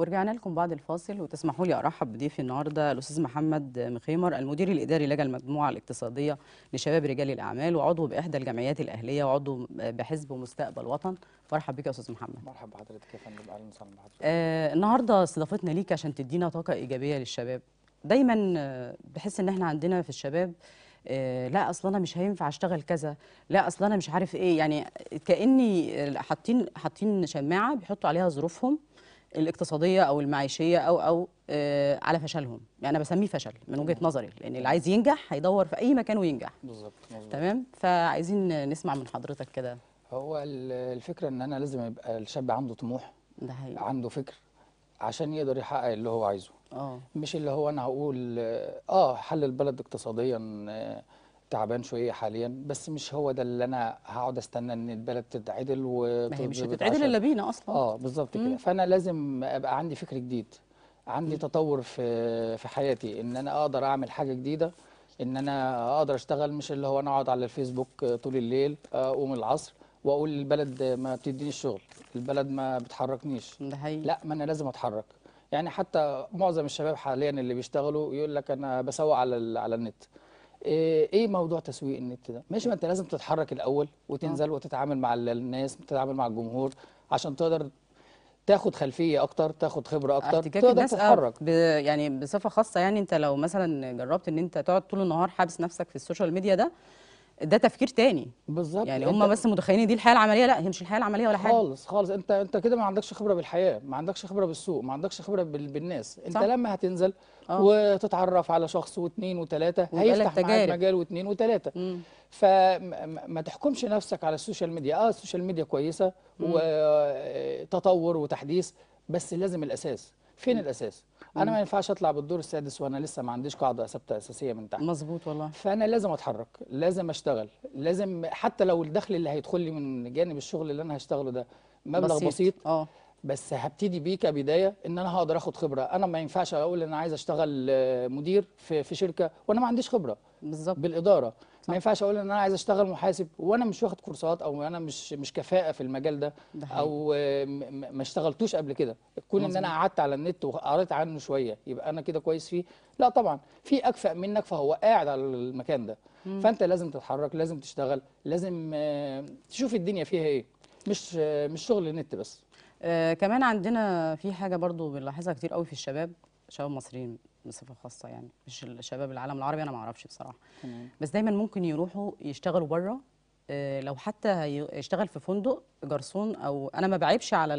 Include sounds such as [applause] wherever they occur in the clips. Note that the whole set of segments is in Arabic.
ورجعنا لكم بعد الفاصل وتسمحوا لي ارحب بضيفي النهارده الاستاذ محمد مخيمر المدير الاداري لجنه المجموعه الاقتصاديه لشباب رجال الاعمال وعضو باحدى الجمعيات الاهليه وعضو بحزب مستقبل وطن فرحب بك يا استاذ محمد مرحبا بحضرتك يا فندم اهلا وسهلا بحضرتك آه النهارده استضافتنا ليك عشان تدينا طاقه ايجابيه للشباب دايما آه، بحس ان احنا عندنا في الشباب آه، لا اصل انا مش هينفع اشتغل كذا لا اصل انا مش عارف ايه يعني كاني حاطين حاطين شماعه بيحطوا عليها ظروفهم الاقتصاديه او المعيشيه او او آه، على فشلهم يعني انا بسميه فشل من وجهه نظري لان اللي عايز ينجح هيدور في اي مكان وينجح بالظبط تمام فعايزين نسمع من حضرتك كده هو الفكره ان انا لازم يبقى الشاب عنده طموح ده حقيقي. عنده فكر عشان يقدر يحقق اللي هو عايزه أوه. مش اللي هو انا هقول اه حل البلد اقتصاديا آه تعبان شويه حاليا بس مش هو ده اللي انا هقعد استنى ان البلد تتعدل و ما هي مش هتتعدل الا بينا اصلا اه بالظبط كده فانا لازم ابقى عندي فكر جديد عندي مم. تطور في في حياتي ان انا اقدر اعمل حاجه جديده ان انا اقدر اشتغل مش اللي هو انا اقعد على الفيسبوك طول الليل اقوم العصر واقول البلد ما بتدينيش شغل البلد ما بتحركنيش ده حقيقي لا ما انا لازم اتحرك يعني حتى معظم الشباب حاليا اللي بيشتغلوا يقول لك انا بسوق على على النت آه، ايه موضوع تسويق النت ده ماشي ما انت لازم تتحرك الاول وتنزل آه. وتتعامل مع الناس وتتعامل مع الجمهور عشان تقدر تاخد خلفيه اكتر تاخد خبره اكتر تقدر تتحرك ب... يعني بصفه خاصه يعني انت لو مثلا جربت ان انت تقعد طول النهار حابس نفسك في السوشيال ميديا ده ده تفكير تاني بالظبط يعني, يعني هم بس متخيلين دي الحياه العمليه لا هي مش الحياه العمليه ولا حاجه خالص خالص انت انت كده ما عندكش خبره بالحياه ما عندكش خبره بالسوق ما عندكش خبره بال... بالناس انت صح. لما هتنزل أوه. وتتعرف على شخص واثنين وثلاثه هيفتح معاك مجال واثنين وثلاثه فما تحكمش نفسك على السوشيال ميديا اه السوشيال ميديا كويسه مم. وتطور آه، وتحديث بس لازم الاساس فين مم. الاساس انا ما ينفعش اطلع بالدور السادس وانا لسه ما عنديش قاعده ثابته اساسيه من تحت مظبوط والله فانا لازم اتحرك لازم اشتغل لازم حتى لو الدخل اللي هيدخل لي من جانب الشغل اللي انا هشتغله ده مبلغ بسيط, بسيط. اه بس هبتدي بيه كبدايه ان انا هقدر اخد خبره انا ما ينفعش اقول ان انا عايز اشتغل آه، مدير في في شركه وانا ما عنديش خبره بالظبط بالاداره ما ينفعش اقول ان انا عايز اشتغل محاسب وانا مش واخد كورسات او انا مش مش كفاءه في المجال ده, ده او ما اشتغلتوش قبل كده كون ان انا قعدت على النت وقريت عنه شويه يبقى انا كده كويس فيه لا طبعا في اكفأ منك فهو قاعد على المكان ده مم. فانت لازم تتحرك لازم تشتغل لازم آه، تشوف الدنيا فيها ايه مش مش شغل النت بس آه كمان عندنا في حاجه برضو بنلاحظها كتير قوي في الشباب شباب مصريين بصفه خاصه يعني مش الشباب العالم العربي انا ما اعرفش بصراحه تمام. بس دايما ممكن يروحوا يشتغلوا بره آه، لو حتى يشتغل في فندق جرسون او انا ما بعيبش على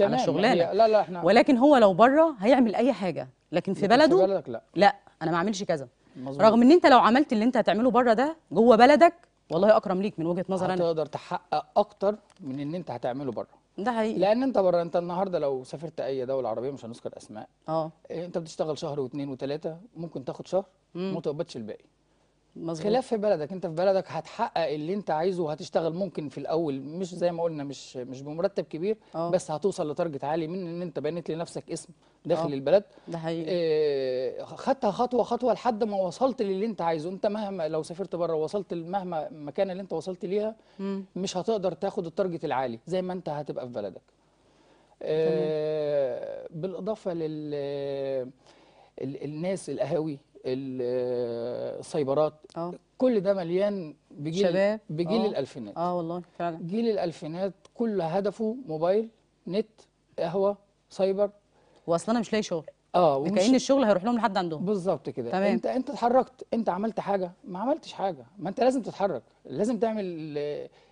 على الشغلانه لا لا احنا ولكن هو لو بره هيعمل اي حاجه لكن في بلده في بلدك لا لا انا ما اعملش كذا مزبوط. رغم ان انت لو عملت اللي انت هتعمله بره ده جوه بلدك والله اكرم ليك من وجهه نظري انا هتقدر تحقق اكتر من ان انت هتعمله بره ده حقيقي لان انت بره انت النهارده لو سافرت اي دوله عربيه مش هنذكر اسماء اه انت بتشتغل شهر واثنين وثلاثه ممكن تاخد شهر ما تقبضش الباقي مظبوط خلاف في بلدك انت في بلدك هتحقق اللي انت عايزه وهتشتغل ممكن في الاول مش زي ما قلنا مش مش بمرتب كبير أوه. بس هتوصل لتارجت عالي من ان انت بنيت لنفسك اسم داخل أوه. البلد ده حقيقي اه خدتها خطوه خطوه لحد ما وصلت للي انت عايزه انت مهما لو سافرت بره وصلت مهما المكان اللي انت وصلت ليها مم. مش هتقدر تاخد التارجت العالي زي ما انت هتبقى في بلدك اه بالاضافه لل الناس القهاوي السايبرات آه، اه. كل ده مليان بجيل شباب بجيل أوه. الالفينات اه والله فعلا جيل الالفينات كل هدفه موبايل نت قهوه سايبر واصلا انا مش لاقي شغل اه وكان الشغل هيروح لهم لحد عندهم بالظبط كده تمام. انت انت اتحركت انت عملت حاجه ما عملتش حاجه ما انت لازم تتحرك لازم تعمل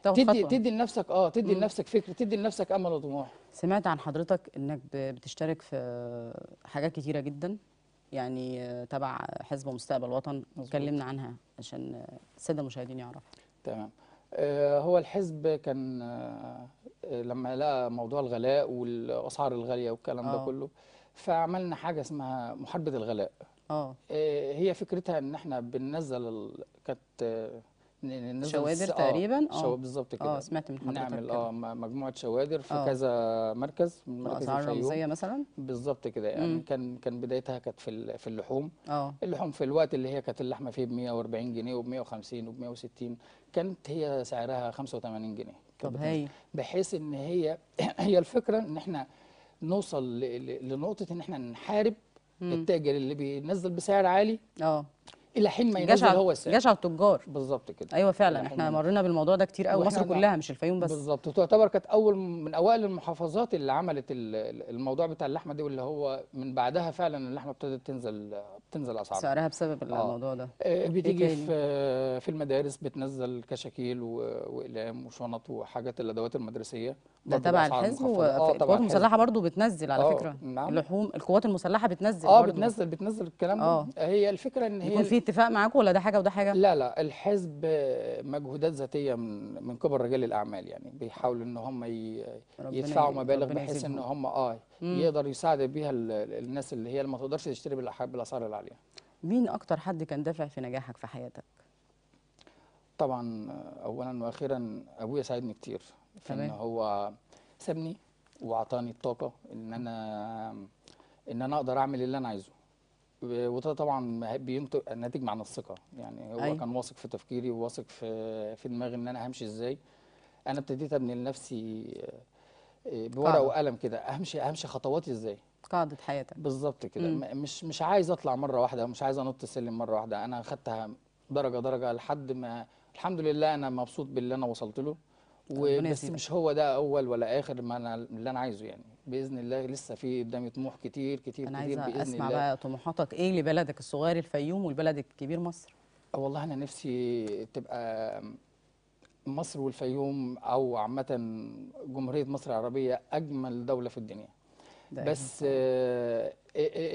تدي خطوة. تدي لنفسك اه تدي مم. لنفسك فكر تدي لنفسك امل وطموح سمعت عن حضرتك انك بتشترك في حاجات كتيره جدا يعني آه، تبع حزب مستقبل وطن اتكلمنا عنها عشان آه، الساده المشاهدين يعرفوا تمام آه، هو الحزب كان لما لقى موضوع الغلاء والاسعار الغاليه والكلام ده كله فعملنا حاجه اسمها محاربه الغلاء اه هي فكرتها ان احنا بننزل كانت شوادر آه، تقريبا اه بالظبط كده اه سمعت من حضرتك نعمل اه مجموعه شوادر في أوه. كذا مركز من آه، مركز اسعار رمزيه مثلا بالظبط كده يعني كان كان بدايتها كانت في في اللحوم اه اللحوم في الوقت اللي هي كانت اللحمه فيه ب 140 جنيه وب 150 وب 160 كانت هي سعرها 85 جنيه طب هي بحيث ان هي [clears throat] هي الفكره ان احنا نوصل لنقطه ان احنا نحارب التاجر اللي بينزل بسعر عالي اه الى حين ما ينزل هو السعر جشع التجار بالظبط كده ايوه فعلا احنا مرينا بالموضوع ده كتير قوي مصر كلها مش الفيوم بس بالظبط وتعتبر كانت اول من اوائل المحافظات اللي عملت الموضوع بتاع اللحمه دي واللي هو من بعدها فعلا اللحمه ابتدت تنزل بتنزل اسعارها سعرها بسبب آه. الموضوع ده آه إيه بتيجي في في المدارس بتنزل كشاكيل واقلام وشنط وحاجات الادوات المدرسيه ده تبع الحزب والقوات آه، المسلحه برضو بتنزل على آه، فكره نعم. اللحوم القوات المسلحه بتنزل اه بتنزل بتنزل الكلام ده آه. هي الفكره ان هي اتفاق معاكم ولا ده حاجه وده حاجه؟ لا لا الحزب مجهودات ذاتيه من من كبر رجال الاعمال يعني بيحاولوا ان هم يدفعوا مبالغ بحيث ان هم اه يقدر يساعد بيها الناس اللي هي اللي ما تقدرش تشتري بالاسعار العاليه. مين اكتر حد كان دافع في نجاحك في حياتك؟ طبعا اولا واخيرا ابويا ساعدني كتير في ان هو سابني واعطاني الطاقه ان انا ان انا اقدر اعمل اللي انا عايزه وده طبعا بينتج ناتج عن الثقه يعني هو أي. أيوه. كان واثق في تفكيري وواثق في في دماغي ان انا همشي ازاي انا ابتديت ابني لنفسي آه، بورقه وقلم كده همشي همشي خطواتي ازاي قاعده حياتك بالظبط كده مش مش عايز اطلع مره واحده مش عايز انط سلم مره واحده انا خدتها درجه درجه لحد ما الحمد لله انا مبسوط باللي انا وصلت له وبس مش هو ده اول ولا اخر ما انا اللي انا عايزه يعني باذن الله لسه في قدامي طموح كتير كتير كتير باذن الله اسمع بقى طموحاتك ايه لبلدك الصغير الفيوم والبلد الكبير مصر أه والله انا نفسي تبقى مصر والفيوم او عامه جمهوريه مصر العربيه اجمل دوله في الدنيا إيه؟ بس آه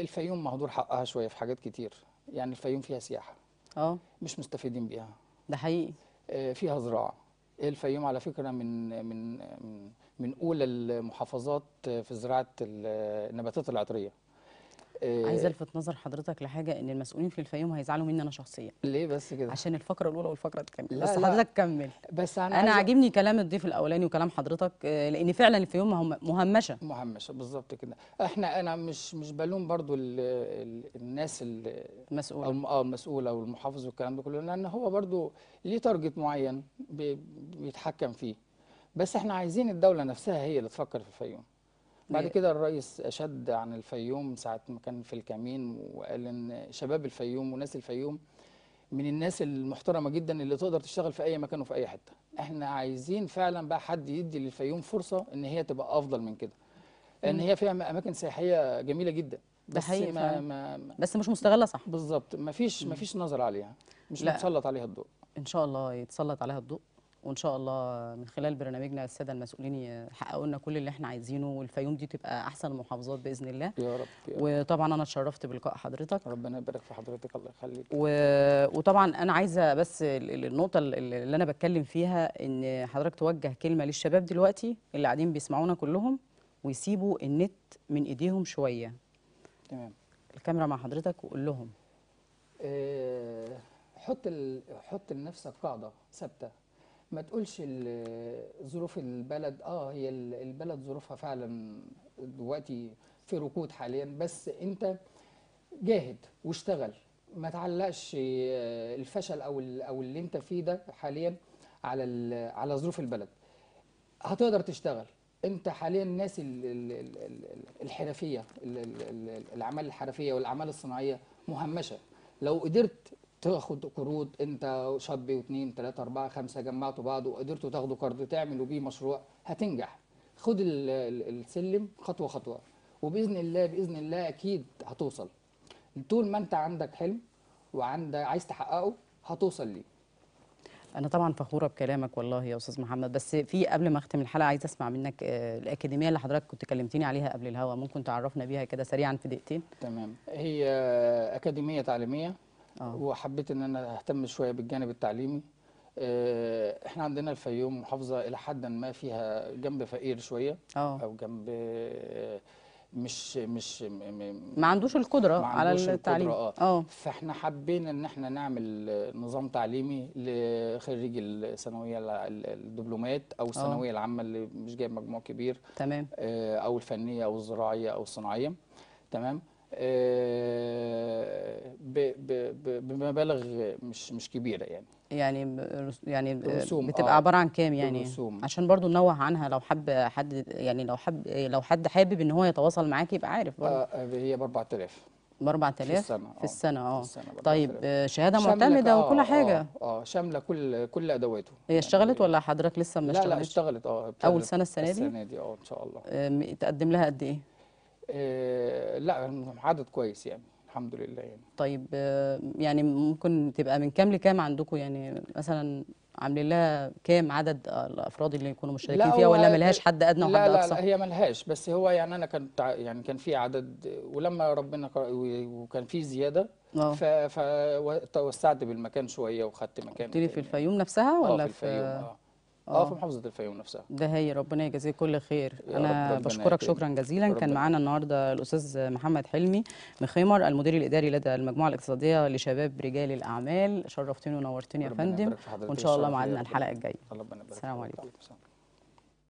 الفيوم مهدور حقها شويه في حاجات كتير يعني الفيوم فيها سياحه اه مش مستفيدين بيها ده حقيقي آه فيها زراعه إيه الفيوم على فكره من من من اولى المحافظات في زراعه النباتات العطريه عايزه آه، الفت نظر حضرتك لحاجه ان المسؤولين في الفيوم هيزعلوا مني انا شخصيا ليه بس كده عشان الفقره الاولى والفقره الثانيه بس لا. حضرتك كمل بس انا انا عاجبني كلام الضيف الاولاني وكلام حضرتك آه، لان فعلا الفيوم مهمشه مهمشه بالظبط كده احنا انا مش مش بلوم برضو الـ الـ الناس المسؤوله اه المسؤوله والمحافظ والكلام ده كله لان هو برضو ليه تارجت معين بيتحكم فيه بس احنا عايزين الدوله نفسها هي اللي تفكر في الفيوم بعد كده الرئيس شد عن الفيوم ساعة ما كان في الكمين وقال إن شباب الفيوم وناس الفيوم من الناس المحترمة جدا اللي تقدر تشتغل في أي مكان وفي أي حتة احنا عايزين فعلا بقى حد يدي للفيوم فرصة إن هي تبقى أفضل من كده لأن هي فيها أماكن سياحية جميلة جدا بس ما, ما بس مش مستغله صح بالظبط مفيش مفيش نظر عليها مش متسلط عليها الضوء ان شاء الله يتسلط عليها الضوء وان شاء الله من خلال برنامجنا الساده المسؤولين يحققوا لنا كل اللي احنا عايزينه والفيوم دي تبقى احسن المحافظات باذن الله يا رب يا وطبعا انا اتشرفت بلقاء حضرتك ربنا يبارك في حضرتك الله يخليك و... وطبعا انا عايزه بس النقطه اللي انا بتكلم فيها ان حضرتك توجه كلمه للشباب دلوقتي اللي قاعدين بيسمعونا كلهم ويسيبوا النت من ايديهم شويه تمام الكاميرا مع حضرتك وقول لهم إيه حط ال... حط لنفسك قاعده ثابته ما تقولش ظروف البلد اه هي البلد ظروفها فعلا دلوقتي في ركود حاليا بس انت جاهد واشتغل ما تعلقش آه، الفشل او او اللي انت فيه ده حاليا على على ظروف البلد هتقدر تشتغل انت حاليا الناس الحرفيه الاعمال الحرفيه والاعمال الصناعيه مهمشه لو قدرت تاخد قروض انت شاب واثنين ثلاثة أربعة خمسة جمعتوا بعض وقدرتوا تاخدوا قرض تعملوا بيه مشروع هتنجح خد السلم خطوة خطوة وبإذن الله بإذن الله أكيد هتوصل طول ما أنت عندك حلم وعندك عايز تحققه هتوصل ليه انا طبعا فخوره بكلامك والله يا استاذ محمد بس في قبل ما اختم الحلقه عايزه اسمع منك آه، الاكاديميه اللي حضرتك كنت كلمتني عليها قبل الهوا ممكن تعرفنا بيها كده سريعا في دقيقتين تمام هي اكاديميه تعليميه أوه. وحبيت ان انا اهتم شويه بالجانب التعليمي آه، احنا عندنا الفيوم محافظه الى حد ما فيها جنب فقير شويه أوه. او جنب مش مش ما عندوش القدره ما عندوش على التعليم القدرة اه أوه. فاحنا حبينا ان احنا نعمل نظام تعليمي لخريج الثانويه الدبلومات او آه. الثانويه العامه اللي مش جايب مجموع كبير تمام آه، او الفنيه او الزراعيه او الصناعيه تمام بمبالغ مش مش كبيره يعني يعني يعني رسوم بتبقى آه عباره عن كام يعني رسوم. عشان برضو ننوه عنها لو حب حد يعني لو حب لو حد حابب ان هو يتواصل معاك يبقى عارف برضو. آه, آه، هي ب 4000 ب 4000 آه، في السنه في آه. السنه اه طيب شهاده معتمده آه وكل حاجه اه, آه شامله كل كل ادواته هي يعني اشتغلت ولا حضرتك لسه ما اشتغلتش؟ لا لا اشتغلت اه اول سنه السنه دي السنه دي اه ان شاء الله تقدم لها قد ايه آه، لا عدد كويس يعني الحمد لله يعني طيب آه، يعني ممكن تبقى من كام لكام عندكم يعني مثلا عاملين لها كام عدد الافراد اللي يكونوا مشاركين فيها ولا ملهاش حد ادنى وحد لا لا اقصى؟ لا هي ملهاش بس هو يعني انا كنت يعني كان في عدد ولما ربنا وكان في زياده آه. فتوسعت بالمكان شويه وخدت مكان قلت يعني. في الفيوم نفسها ولا في, في الفيوم اه آه،, اه في محافظه الفيوم نفسها ده هي ربنا يجازيك كل خير انا بشكرك شكرا جزيلا كان معانا النهارده الاستاذ محمد حلمي مخيمر المدير الاداري لدى المجموعه الاقتصاديه لشباب رجال الاعمال شرفتني ونورتني يا فندم وان شاء الله معانا الحلقه الجايه السلام عليكم